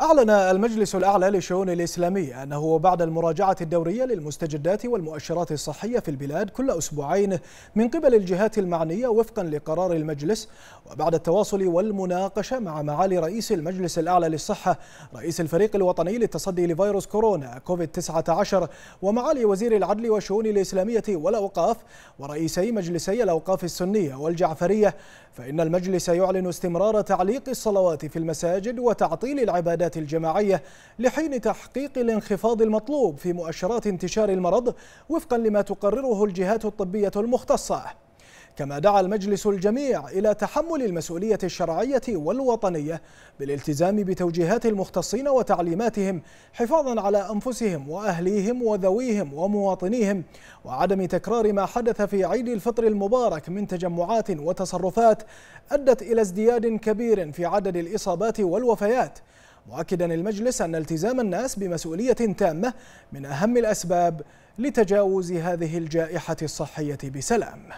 أعلن المجلس الأعلى للشؤون الإسلامية أنه بعد المراجعة الدورية للمستجدات والمؤشرات الصحية في البلاد كل أسبوعين من قبل الجهات المعنية وفقا لقرار المجلس وبعد التواصل والمناقشة مع معالي رئيس المجلس الأعلى للصحة رئيس الفريق الوطني للتصدي لفيروس كورونا كوفيد 19 ومعالي وزير العدل والشؤون الإسلامية والأوقاف ورئيسي مجلسي الأوقاف السنية والجعفرية فإن المجلس يعلن استمرار تعليق الصلوات في المساجد وتعطيل العبادات العيادات الجماعية لحين تحقيق الانخفاض المطلوب في مؤشرات انتشار المرض وفقا لما تقرره الجهات الطبية المختصة كما دعا المجلس الجميع إلى تحمل المسؤولية الشرعية والوطنية بالالتزام بتوجيهات المختصين وتعليماتهم حفاظا على أنفسهم وأهليهم وذويهم ومواطنيهم وعدم تكرار ما حدث في عيد الفطر المبارك من تجمعات وتصرفات أدت إلى ازدياد كبير في عدد الإصابات والوفيات مؤكدا المجلس أن التزام الناس بمسؤولية تامة من أهم الأسباب لتجاوز هذه الجائحة الصحية بسلام